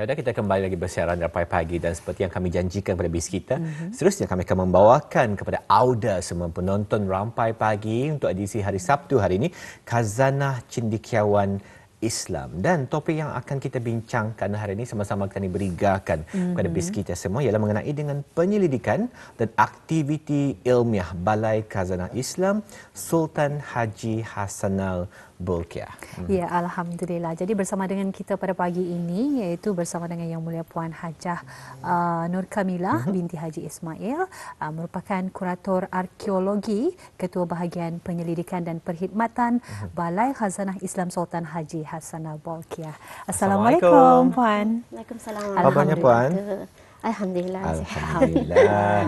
Kadang-kadang ya kita kembali lagi bersiaran dari pagi dan seperti yang kami janjikan kepada bis kita, mm-hmm. seterusnya kami akan membawakan kepada auda semua penonton rampai pagi untuk edisi hari Sabtu hari ini, Kazanah Cendikiawan Islam. Dan topik yang akan kita bincangkan hari ini sama-sama kita diberigakan mm-hmm. kepada mhm. bis kita semua ialah mengenai dengan penyelidikan dan aktiviti ilmiah Balai Kazanah Islam Sultan Haji Hassanal Muhammad. Bulkiah. Ya. Hmm. ya, Alhamdulillah. Jadi bersama dengan kita pada pagi ini, iaitu bersama dengan Yang Mulia Puan Hajah uh, Nur Kamila mhm. binti Haji Ismail, uh, merupakan Kurator Arkeologi, Ketua Bahagian Penyelidikan dan Perkhidmatan mhm. Balai Khazanah Islam Sultan Haji Hassanah Bulkiah. Assalamualaikum, Assalamualaikum, Puan. Waalaikumsalam. Alhamdulillah. Abangnya, Puan. Alhamdulillah. Alhamdulillah.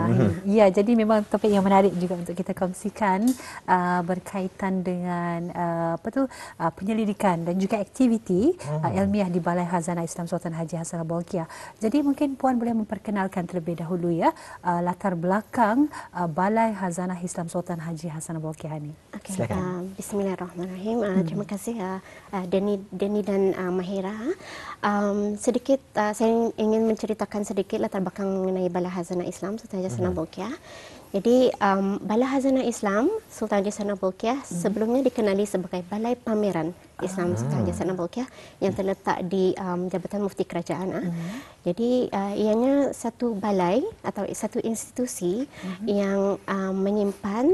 ya, jadi memang topik yang menarik juga untuk kita kongsikan uh, berkaitan dengan uh, apa tu uh, penyelidikan dan juga aktiviti uh, hmm. ilmiah di Balai Hazanah Islam Sultan Haji Hassan Bolkiah. Jadi mungkin puan boleh memperkenalkan terlebih dahulu ya uh, latar belakang uh, Balai Hazanah Islam Sultan Haji Hassan Bolkiah ini. Okay. Uh, Bismillahirrahmanirrahim. Uh, hmm. Terima kasih uh, uh Deni, dan uh, Mahira. Um, sedikit uh, saya ingin menceritakan sedikit latar belakang mengenai Bala Hazana Islam Sultan Haji Hasanah mhm. Bolkiah. Jadi um, Bala Hazanah Islam Sultan Haji Hasanah Bolkiah mhm. sebelumnya dikenali sebagai Balai Pameran Islam ah. Sultan Jasad Nambokiah yang terletak di um, Jabatan Mufti Kerajaan. Ah. Mm-hmm. Jadi uh, ianya satu balai atau satu institusi mm-hmm. yang um, menyimpan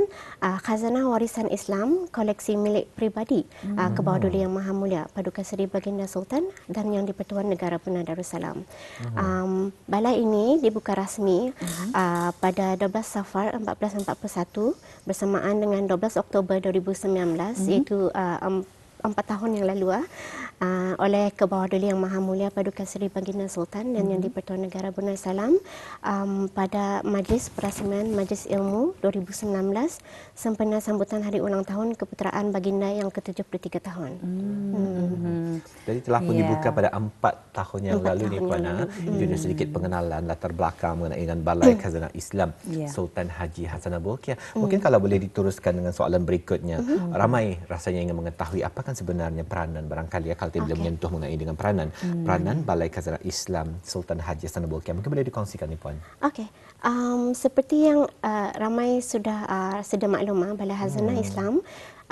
uh, khazanah warisan Islam koleksi milik pribadi mm-hmm. uh, mhm. kebawah Duli Yang Maha Mulia Paduka Seri Baginda Sultan dan Yang di-Pertuan Negara Pernah Darussalam. Mm-hmm. Um, balai ini dibuka rasmi mm-hmm. uh, pada 12 Safar 1441 bersamaan dengan 12 Oktober 2019 mm-hmm. iaitu uh, um, empat tahun yang lalu ah uh, oleh Kebawah Duli Yang Maha Mulia Paduka Seri Baginda Sultan dan mm-hmm. Yang mhm. di-Pertuan Negara Brunei Salam um, pada Majlis Perasmian Majlis Ilmu 2019 sempena sambutan hari ulang tahun keputeraan Baginda yang ke-73 tahun. Mm-hmm. hmm Jadi telah pun yeah. dibuka pada 4 tahun yang 4 lalu tahun ni Puan. Ah. Ini mm-hmm. sedikit pengenalan latar belakang mengenai dengan Balai hmm. Khazanah Islam yeah. Sultan Haji Hassan Bolkiah. Hmm. Mungkin mm-hmm. kalau boleh diteruskan dengan soalan berikutnya. Mm-hmm. Ramai rasanya ingin mengetahui apa kan sebenarnya peranan barangkali ya Fatih okay. bila menyentuh mengenai dengan peranan hmm. peranan Balai Khazanah Islam Sultan Haji Hasan Bolkiah mungkin boleh dikongsikan ni puan. Okey. Um, seperti yang uh, ramai sudah uh, sedar maklumah Balai Khazanah hmm. Islam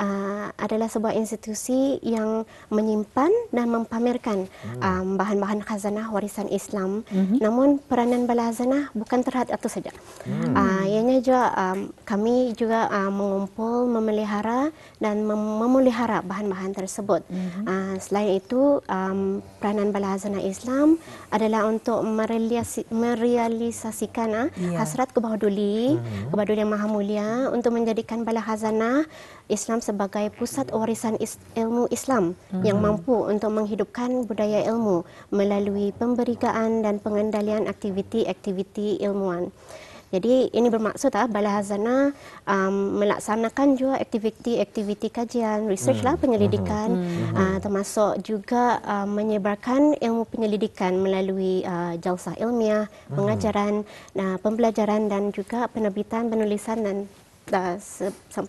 uh, adalah sebuah institusi yang menyimpan dan mempamerkan hmm. um, bahan-bahan khazanah warisan Islam. Hmm. Namun peranan Bala Khazanah bukan terhad itu saja. Hmm. Uh, ianya juga um, kami juga uh, mengumpul, memelihara dan mem- memelihara bahan-bahan tersebut. Hmm. Uh, selain itu, um, peranan Bala Khazanah Islam adalah untuk merealisasi, merealisasikan uh, yeah. hasrat kebahaduli, hmm. kebahaduli yang maha mulia untuk menjadikan Bala Khazanah Islam sebagai pusat hmm. warisan is, ilmu Islam mm-hmm. yang hmm. mampu untuk menghidupkan budaya ilmu melalui pemberigaan dan pengendalian aktiviti-aktiviti ilmuwan. Jadi ini bermaksud ah Balai Hazana um, melaksanakan juga aktiviti-aktiviti kajian, research lah hmm. penyelidikan mm-hmm. uh, termasuk juga uh, menyebarkan ilmu penyelidikan melalui uh, jalsah ilmiah, mm-hmm. pengajaran, uh, pembelajaran dan juga penerbitan penulisan dan dah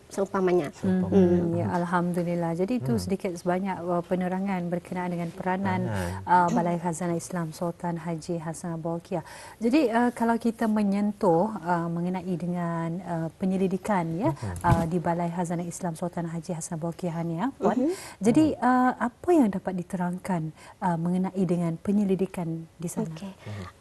seumpamanya. Hmm. Ya, Alhamdulillah. Jadi itu hmm. sedikit sebanyak uh, penerangan berkenaan dengan peranan uh, Balai Khazanah Islam Sultan Haji Hassan Bolkiah. Jadi uh, kalau kita menyentuh uh, mengenai dengan uh, penyelidikan ya uh, di Balai Khazanah Islam Sultan Haji Hassan Bolkiah ni ya, Puan. Hmm. Jadi uh, apa yang dapat diterangkan uh, mengenai dengan penyelidikan di sana? Okay.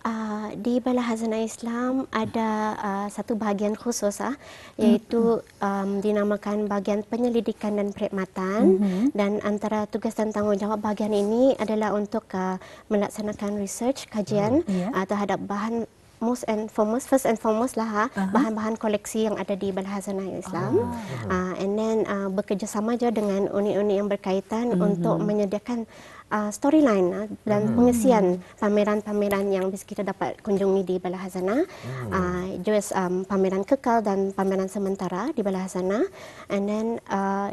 Uh, di Balai Khazanah Islam ada uh, satu bahagian khusus ah, hmm. iaitu hmm itu um, dinamakan bagian penyelidikan dan perkhidmatan mm -hmm. dan antara tugas dan tanggungjawab bagian ini adalah untuk uh, melaksanakan research kajian oh, mm, yeah. uh, terhadap bahan most and foremost first and foremost lah ha, uh-huh. bahan-bahan koleksi yang ada di Balai Hazanah Islam uh-huh. uh, and then uh, bekerjasama juga dengan uni-uni yang berkaitan uh-huh. untuk menyediakan uh, storyline uh, dan uh pengisian pameran-pameran yang bisa kita dapat kunjungi di Balai Hazanah uh oh. uh, just um, pameran kekal dan pameran sementara di Balai Hazanah and then uh,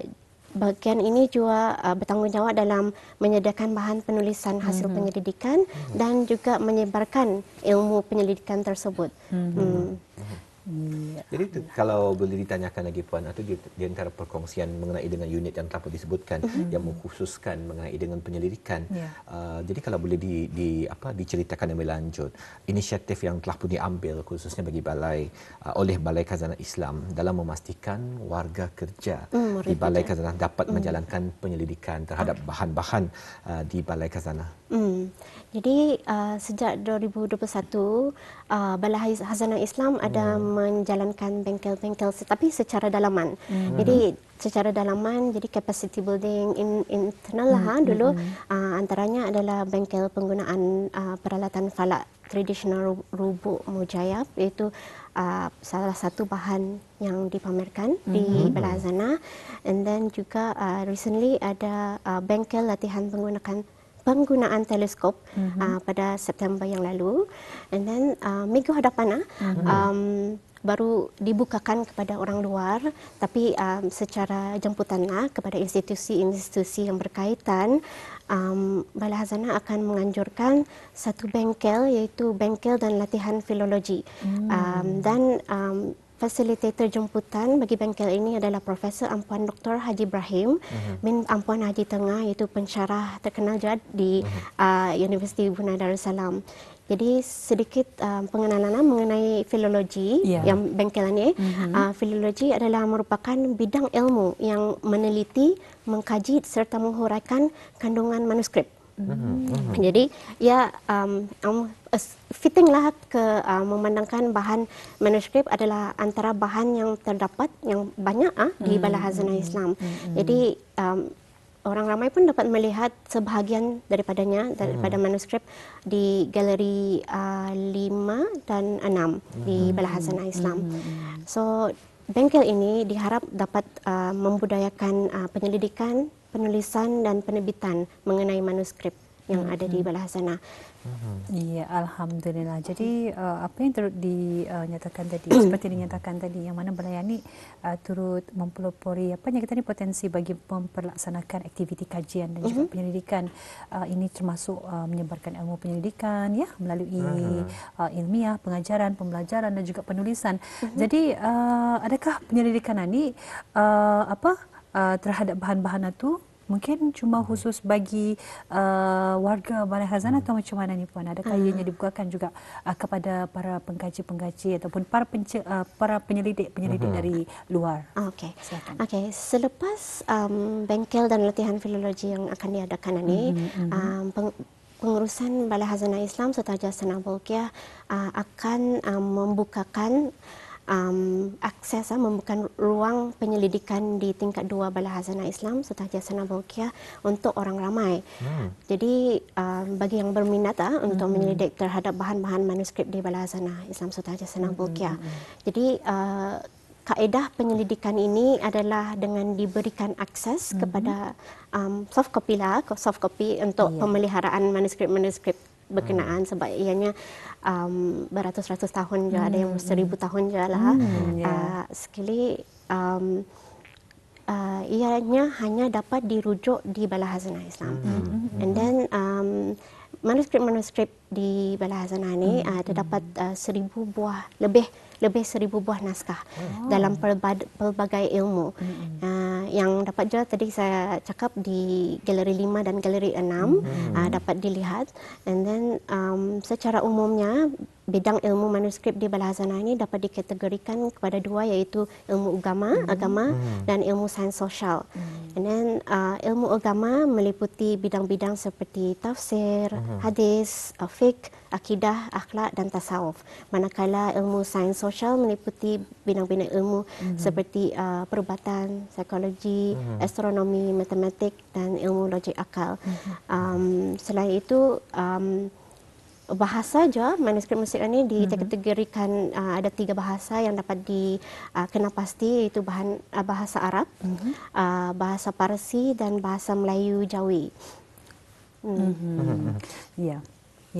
Bagian ini juga uh, bertanggungjawab dalam menyediakan bahan penulisan hasil hmm. penyelidikan hmm. dan juga menyebarkan ilmu penyelidikan tersebut. Mhm. Hmm. Hmm. Jadi itu, kalau boleh ditanyakan lagi puan atau di, di antara perkongsian mengenai dengan unit yang telah disebutkan mm-hmm. yang mengkhususkan mengenai dengan penyelidikan. Yeah. Uh, jadi kalau boleh di, di apa diceritakan lebih lanjut inisiatif yang telah pun diambil khususnya bagi balai uh, oleh Balai Khazanah Islam dalam memastikan warga kerja mm, di Balai Khazanah dapat mm. menjalankan penyelidikan terhadap bahan-bahan uh, di Balai Khazanah. Hmm. Jadi uh, sejak 2021 uh, Balai Hazanah Islam ada hmm. menjalankan bengkel-bengkel tetapi secara dalaman. Hmm. Jadi hmm. secara dalaman jadi capacity building in internal lah hmm. dulu hmm. Uh, antaranya adalah bengkel penggunaan uh, peralatan falak tradisional rubuk mujayab iaitu uh, salah satu bahan yang dipamerkan hmm di hmm. Balai Hazanah and then juga uh, recently ada uh, bengkel latihan penggunaan penggunaan teleskop mm-hmm. uh, pada September yang lalu and then uh, minggu hadapan uh, mm-hmm. um, baru dibukakan kepada orang luar tapi um, secara jemputanlah uh, kepada institusi-institusi yang berkaitan um, Balai Hazana akan menganjurkan satu bengkel iaitu bengkel dan latihan filologi mm. um, dan um, fasilitator jemputan bagi bengkel ini adalah Profesor Ampuan Dr. Haji Ibrahim uh-huh. bin Ampuan Haji Tengah iaitu pensyarah terkenal juga di uh-huh. uh, Universiti Bunda Darussalam. Jadi sedikit uh, pengenalan mengenai filologi yeah. yang bengkel ini. Mm-hmm. Uh, filologi adalah merupakan bidang ilmu yang meneliti, mengkaji serta menghuraikan kandungan manuskrip. -hmm. Jadi ya um, um, fittinglah ke uh, memandangkan bahan manuskrip adalah antara bahan yang terdapat yang banyak ah di mm-hmm. Balai Hazanah Islam. Mm -hmm. Jadi um, orang ramai pun dapat melihat sebahagian daripadanya daripada -hmm. manuskrip di galeri uh, 5 dan 6 -hmm. di mm-hmm. Balai Hazanah Islam. Mm -hmm. So bengkel ini diharap dapat uh, membudayakan uh, penyelidikan penulisan dan penerbitan mengenai manuskrip yang hmm, ada di hmm. Balahasana. Hmm. Iya, alhamdulillah. Jadi uh, apa yang turut dinyatakan tadi, seperti dinyatakan tadi yang mana melayani uh, turut mempelopori apa yang kita ni potensi bagi memperlaksanakan aktiviti kajian dan juga penyelidikan uh, ini termasuk uh, menyebarkan ilmu penyelidikan ya melalui uh, ilmiah, pengajaran, pembelajaran dan juga penulisan. Jadi uh, adakah penyelidikan ini uh, apa uh, terhadap bahan-bahan itu mungkin cuma hmm. khusus bagi uh, warga Balai Khazanah hmm. atau macam mana ni puan adakah hmm. ianya dibukakan juga uh, kepada para pengkaji-pengkaji ataupun para penca- uh, para penyelidik-penyelidik hmm. dari luar okey Okay, selepas um, bengkel dan latihan filologi yang akan diadakan ini hmm. hmm, hmm. Um, peng- pengurusan Balai Khazanah Islam serta Jasa Nabulkiah uh, akan um, membukakan um, akses uh, membuka ruang penyelidikan di tingkat dua Balai Hazanah Islam serta Jasana Bukia untuk orang ramai. Hmm. Jadi um, bagi yang berminat uh, untuk hmm. menyelidik terhadap bahan-bahan manuskrip di Balai Hazanah Islam serta Jasana hmm, Bukia. Hmm, hmm. Jadi uh, Kaedah penyelidikan ini adalah dengan diberikan akses hmm kepada um, soft copy lah, soft copy untuk yeah. pemeliharaan manuskrip-manuskrip berkenaan hmm. sebab ianya um, beratus-ratus tahun je hmm. ada yang hmm. seribu tahun je lah. Hmm. Uh, Sekali um, uh, ianya hanya dapat dirujuk di Balai Hazanah Islam. Hmm, hmm. And then um, manuskrip-manuskrip di Balai Hazanah ini hmm. uh, dia uh, seribu buah lebih lebih seribu buah naskah oh. dalam pelbagai ilmu. Hmm yang dapat jual tadi saya cakap di galeri 5 dan galeri 6 hmm. uh, dapat dilihat and then um, secara umumnya bidang ilmu manuskrip di Balahazana ini dapat dikategorikan kepada dua iaitu ilmu agama hmm. agama hmm. dan ilmu sains sosial hmm. and then uh, ilmu agama meliputi bidang-bidang seperti tafsir hmm. hadis uh, fiqh akidah, akhlak dan tasawuf. Manakala ilmu sains sosial meliputi bidang-bidang ilmu mm-hmm. seperti uh, perubatan, psikologi, mm-hmm. astronomi, matematik dan ilmu logik akal. Mm-hmm. Um, selain itu, um, bahasa juga manuskrip musik ini mhm. dikategorikan mm-hmm. uh, ada tiga bahasa yang dapat dikenal uh, pasti iaitu bahan, uh, bahasa Arab, mm-hmm. uh, bahasa Parsi dan bahasa Melayu Jawi. Mm-hmm. Mm-hmm. Mhm. Yeah.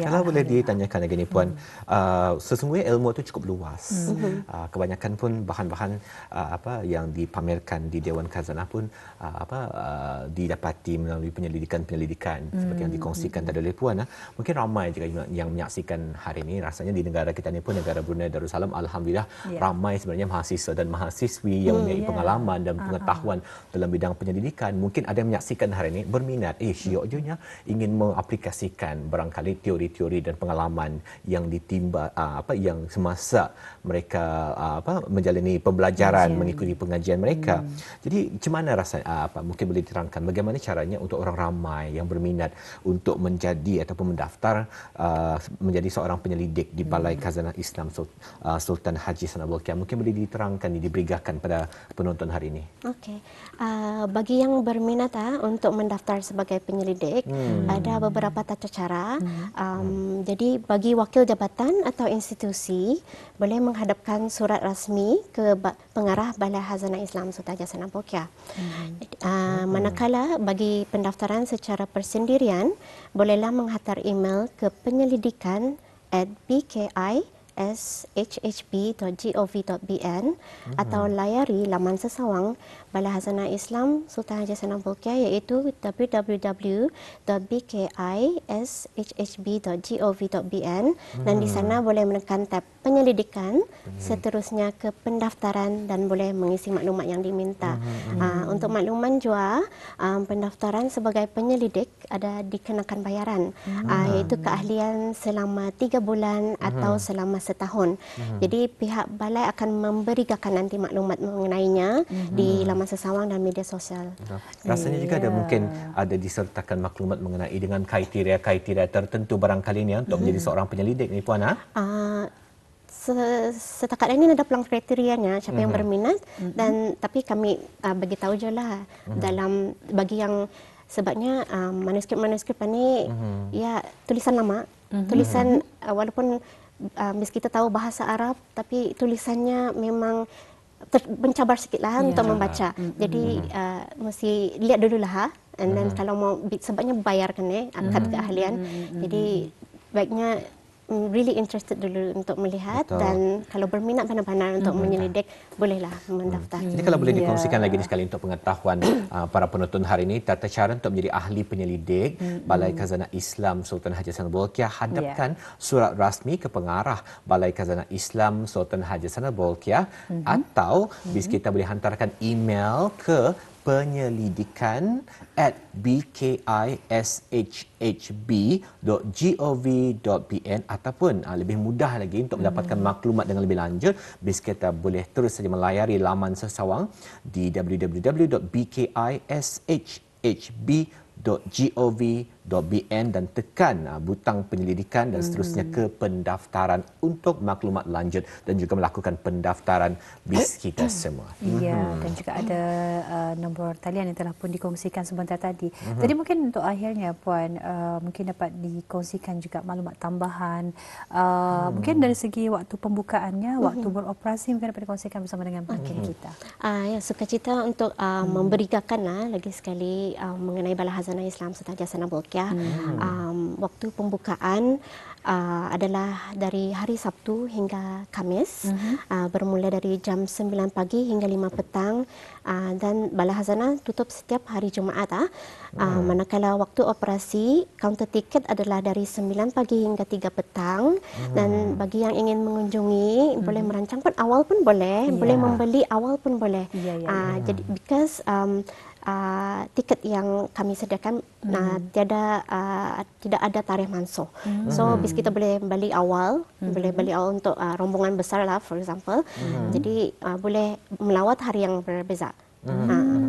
Ya, Kalau boleh ditanyakan lagi ni puan, hmm uh, sesungguhnya ilmu itu cukup luas. hmm Uh, kebanyakan pun bahan-bahan uh, apa yang dipamerkan di Dewan Khazanah pun uh, apa uh, didapati melalui penyelidikan-penyelidikan hmm seperti yang dikongsikan tadi oleh puan. Uh, mungkin ramai juga yang menyaksikan hari ini rasanya di negara kita ni pun negara Brunei Darussalam alhamdulillah yeah. ramai sebenarnya mahasiswa dan mahasiswi yang hmm, mempunyai yeah. pengalaman dan uh pengetahuan dalam bidang penyelidikan. Mungkin ada yang menyaksikan hari ini berminat eh syoknya ingin mengaplikasikan barangkali teori teori-teori dan pengalaman yang ditimba uh, apa yang semasa mereka uh, apa menjalani pembelajaran Pengajian. mengikuti pengajian mereka. Hmm. Jadi macam mana rasa uh, apa mungkin boleh diterangkan bagaimana caranya untuk orang ramai yang berminat untuk menjadi ataupun mendaftar uh, menjadi seorang penyelidik di Balai hmm. Khazanah Islam Sultan Haji Sanabul Kiam mungkin boleh diterangkan diberikan pada penonton hari ini. Okey. Uh, bagi yang berminat uh, untuk mendaftar sebagai penyelidik hmm. ada beberapa tata cara. Hmm. Um, jadi bagi wakil jabatan atau institusi boleh menghadapkan surat rasmi ke ba- pengarah Balai Hazanah Islam Sultan Jasa Nampokia. Hmm. Uh, manakala bagi pendaftaran secara persendirian bolehlah menghantar email ke penyelidikan at bki.com sshb.gov.bn mm-hmm. atau layari laman sesawang Balai Hasanah Islam Sultan Haji Hasanah Bukia iaitu www.bkishb.gov.bn mm. dan di sana mhm. boleh menekan tab penyelidikan mm. seterusnya ke pendaftaran dan boleh mengisi maklumat yang diminta. Mm-hmm. Uh, untuk makluman jua um, ah, pendaftaran sebagai penyelidik ada dikenakan bayaran uh, iaitu keahlian selama tiga bulan hmm. atau selama setahun. uh Jadi pihak balai akan memberi memberikan nanti maklumat mengenainya uh di laman sesawang dan media sosial. uh Rasanya juga yeah. ada mungkin ada disertakan maklumat mengenai dengan kriteria-kriteria tertentu barangkali ni ya, untuk uh menjadi seorang penyelidik ni puan ha? ah. Ha? Uh, setakat ini ada pelang kriterianya siapa mm-hmm. yang berminat dan tapi kami uh, ah, bagi tahu jelah mm-hmm. dalam bagi yang sebabnya um, manuskrip-manuskrip um, ini hmm ya tulisan lama hmm tulisan mhm. uh, walaupun uh, meski kita tahu bahasa Arab tapi tulisannya memang ter- mencabar sikitlah yeah. untuk membaca hmm jadi mhm. uh, mesti lihat dulu lah, ha. and then hmm kalau mau sebabnya bayar kena eh, akad hmm keahlian hmm jadi baiknya Mm, really interested dulu untuk melihat Betul. dan kalau berminat benar-benar untuk menyelidik bolehlah mendaftar. Hmm. Jadi kalau boleh mm. ya. dikongsikan yeah. lagi sekali untuk pengetahuan uh, para penonton hari ini tata cara untuk menjadi ahli penyelidik hmm. Balai Khazanah Islam Sultan Haji Hasanul Bolkiah hadapkan yeah. surat rasmi ke pengarah Balai Khazanah Islam Sultan Haji Hasanul Bolkiah hmm. atau hmm. bis kita boleh hantarkan email ke penyelidikan at bkishhb.gov.pn ataupun uh, lebih mudah lagi untuk mendapatkan hmm maklumat dengan lebih lanjut biskita boleh terus saja melayari laman sesawang di www.bkishhb.gov.pn www.bn dan tekan uh, butang penyelidikan dan seterusnya hmm. ke pendaftaran untuk maklumat lanjut dan juga melakukan pendaftaran bis eh, kita hmm. semua. Ya, dan juga ada uh, nombor talian yang telah pun dikongsikan sebentar tadi. Jadi mungkin untuk akhirnya puan uh, mungkin dapat dikongsikan juga maklumat tambahan uh, hmm. mungkin dari segi waktu pembukaannya, waktu beroperasi mungkin dapat dikongsikan bersama dengan okay. kita. Ah uh, ya suka cita untuk uh, hmm. memberikan lah lagi sekali uh, mengenai Bala Hazanah Islam serta Jasa Nabul ya. Hmm. Um, waktu pembukaan uh, adalah dari hari Sabtu hingga Kamis, hmm. uh, bermula dari jam 9 pagi hingga 5 petang uh, dan balai Hazana tutup setiap hari Jumaat. Uh. Hmm. Uh, manakala waktu operasi, kaunter tiket adalah dari 9 pagi hingga 3 petang hmm. dan bagi yang ingin mengunjungi, hmm. boleh merancang pun awal pun boleh, yeah. boleh ya. membeli awal pun boleh. Yeah, yeah, uh, yeah. Jadi, because... Um, uh, tiket yang kami sediakan ah, mm. nah, tiada uh, tidak ada tarikh manso, Mm. So hmm. bis kita boleh beli awal, mm. boleh beli awal untuk uh, rombongan besar lah for example. Mm. Jadi uh, boleh melawat hari yang berbeza. Mm. Uh,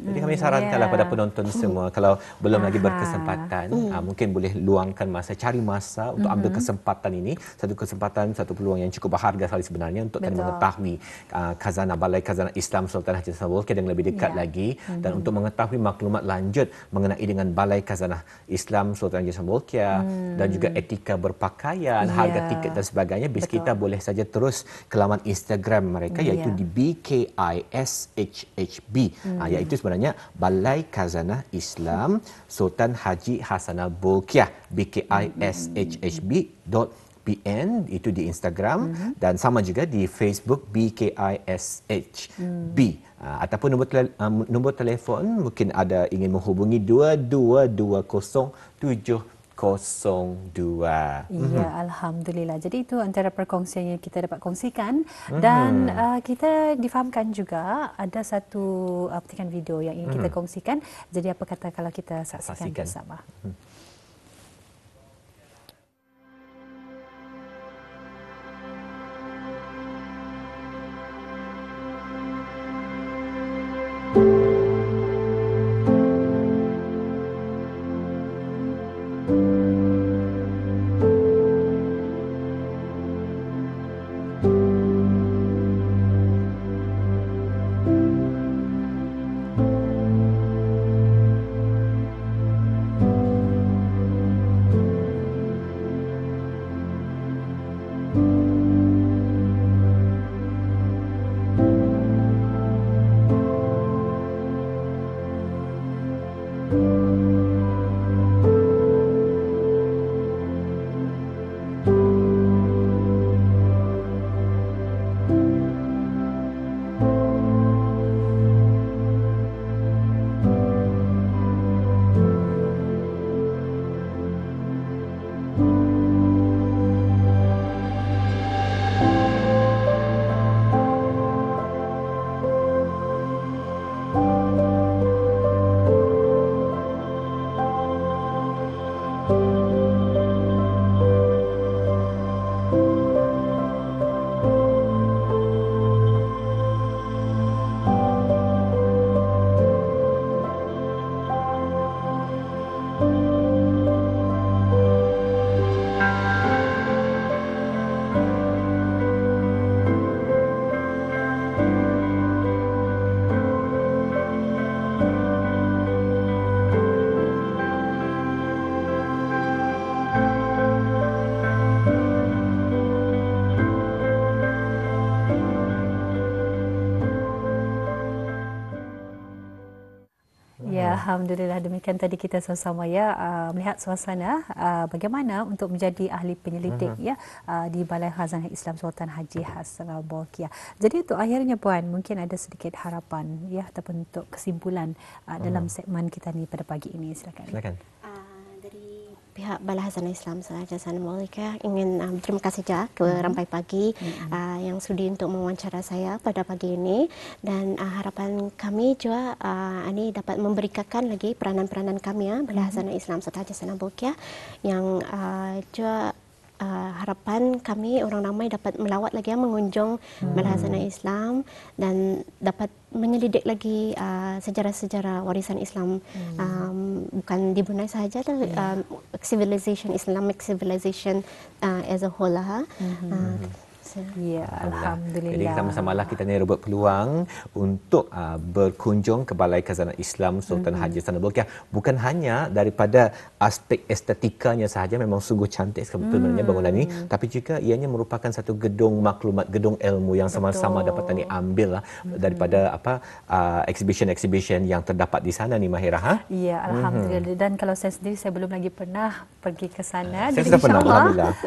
jadi kami sarankanlah yeah. kepada penonton semua kalau belum lagi berkesempatan, uh. Uh, mungkin boleh luangkan masa cari masa untuk uh-huh. ambil kesempatan ini, satu kesempatan, satu peluang yang cukup berharga sekali sebenarnya untuk Betul. mengetahui uh, khazanah Balai Khazanah Islam Sultan Haji Sabolke yang lebih dekat yeah. lagi uh-huh. dan untuk mengetahui maklumat lanjut mengenai dengan Balai Khazanah Islam Sultan Haji Sabolke uh-huh. dan juga mm. etika berpakaian, yeah. harga ya. tiket dan sebagainya, bis Betul. kita boleh saja terus ke laman Instagram mereka yeah. iaitu di BKISHHB. Uh-huh. Uh, iaitu sebenarnya Balai kazana Islam Sultan Haji Hasanah Bolkiah BKISHHB PN itu di Instagram mm-hmm. dan sama juga di Facebook BKISHB mm. uh, ataupun nombor tele, uh, ah, nombor telefon mungkin ada ingin menghubungi tujuh 02. Ya, mm-hmm. Alhamdulillah. Jadi itu antara perkongsian yang kita dapat kongsikan. Mhm. Dan mm-hmm. uh, kita difahamkan juga ada satu uh, petikan video yang ingin mm-hmm. kita mhm. kongsikan. Jadi apa kata kalau kita saksikan, saksikan. bersama. Mm-hmm. Ya, hmm. alhamdulillah demikian tadi kita sama-sama ya uh, melihat suasana uh, bagaimana untuk menjadi ahli penyelidik uh-huh. ya uh, di Balai Khazanah Islam Sultan Haji Hasanal Bolkia. Jadi untuk akhirnya puan, mungkin ada sedikit harapan ya ataupun untuk kesimpulan uh, dalam uh-huh. segmen kita ni pada pagi ini silakan. Silakan pihak Balai Hazana Islam Saraja Sana Malika ingin um, terima kasih juga ke mm-hmm. Rampai Pagi mm-hmm. uh, yang sudi untuk mewawancara saya pada pagi ini dan uh, harapan kami juga uh, ini dapat memberikan lagi peranan-peranan kami ya Balai mm-hmm. Hazana Islam Saraja Sana Malika yang uh, juga uh, harapan kami orang ramai dapat melawat lagi ya, mengunjung hmm. Malhazana Islam dan dapat menyelidik lagi uh, sejarah-sejarah warisan Islam hmm. um, bukan di Brunei sahaja yeah. um, ya. civilization Islamic civilization uh, as a whole lah. Ha. Hmm. Uh, Ya, Alhamdulillah. Jadi sama sama lah kita ni rebut peluang untuk uh, berkunjung ke Balai Khazanah Islam Sultan hmm Haji Sanabul ya, Kiah. Bukan hanya daripada aspek estetikanya sahaja, memang sungguh cantik sebetulnya mm-hmm. bangunan ini. Tapi juga ianya merupakan satu gedung maklumat, gedung ilmu yang sama-sama dapat ni ambil lah mm-hmm. daripada apa uh, exhibition-exhibition yang terdapat di sana ni Mahira. Ha? Ya, mm-hmm. Alhamdulillah. hmm Dan kalau saya sendiri, saya belum lagi pernah pergi ke sana. Saya Jadi, insyaallah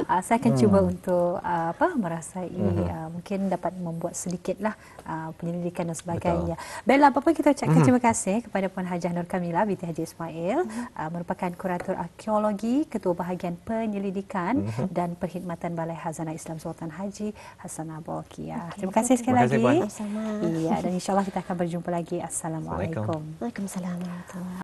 Uh, saya akan mm. cuba untuk uh, apa merasa menguasai uh-huh. uh, mungkin dapat membuat sedikitlah uh, penyelidikan dan sebagainya. Baiklah, apa-apa kita ucapkan uh-huh. terima kasih kepada Puan Hajah Nur Kamila binti Haji Ismail, uh-huh. uh, merupakan kurator arkeologi, ketua bahagian penyelidikan uh-huh. dan perkhidmatan Balai Hazanah Islam Sultan Haji Hasanah Bolkiah. Okay. Terima kasih sekali terima kasih, lagi. Puan. Iya, dan insyaAllah kita akan berjumpa lagi. Assalamualaikum. Waalaikumsalam.